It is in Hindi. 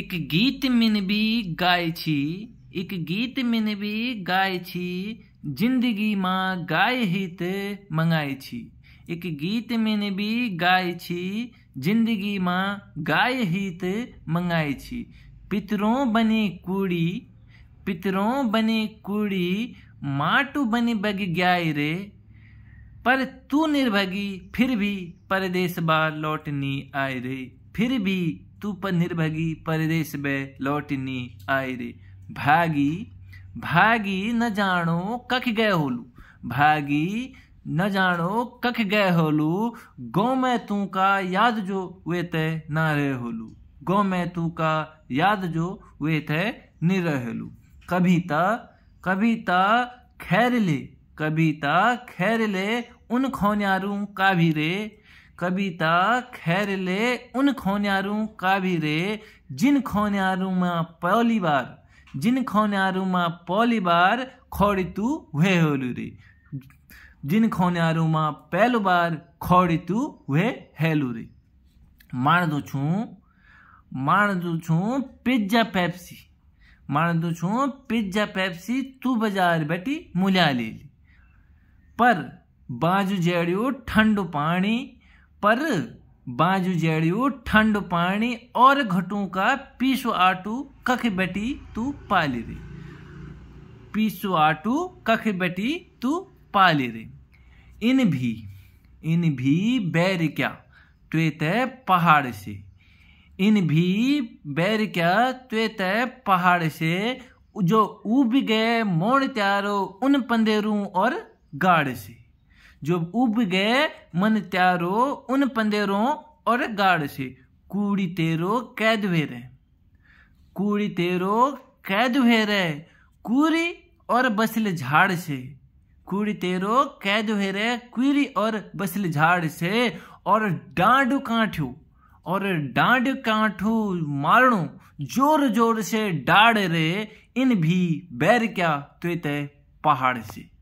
एक गीत मिन भी गाय छी एक गीत मिन भी गाय छी जिंदगी माँ गाय हित मंगाए छी एक गीत मिन भी गाय छी जिंदगी माँ गाय हित मंगाए छी पितरों बने कूड़ी पितरों बने कूड़ी माटू बने बग गया रे पर तू निर्भगी फिर भी परदेश बार लौटनी आए रे फिर भी तू पर निर्भगी परदेश बे लौटनी आए रे भागी भागी न जानो कख गए होलू भागी न जानो कख गए होलू गौ में तू का याद जो वे तय ना रह होलू गौ में तू का याद जो वे तय नि ता कभी ता खैर ले ता खैर ले उन खौनियारू का भी रे कविता खैर ले उन खोन्यारू का भी रे जिन खोन्यारू माँ पौली बार जिन खोन्यारू माँ पौली बार खोड़ी तू वे होलू रे जिन खोन्यारू माँ पहलो बार खोड़ी तू वे हेलू रे मान दो छू मान दो छू पिज्जा पेप्सी मान दो छू पिज्जा पेप्सी तू बाजार बैठी मुला ले ली पर बाजू जेड़ियो ठंडो पानी पर बाजू जेड़ियो ठंड पानी और घटू का पीसो आटू कख बेटी तू पाली रे पीसो आटू कख बेटी तू पाली रे इन भी इन भी बैर क्या त्वेत पहाड़ से इन भी बैर क्या त्वेत पहाड़ से जो उब गए मोड़ त्यारो उन पंदेरू और गाड़ से जो उब गए मन त्यारो उन पंदेरों और गाड़ से कूड़ी तेरो कैद रहे कूड़ी तेरो कैद रहे कूरी और बसल झाड़ से कूड़ी तेरो कैद भेरे कुरी और बसल झाड़ से और डांडू कांठू और डांड कांठू मारणो जोर जोर से डाड़ रे इन भी बैर क्या तो पहाड़ से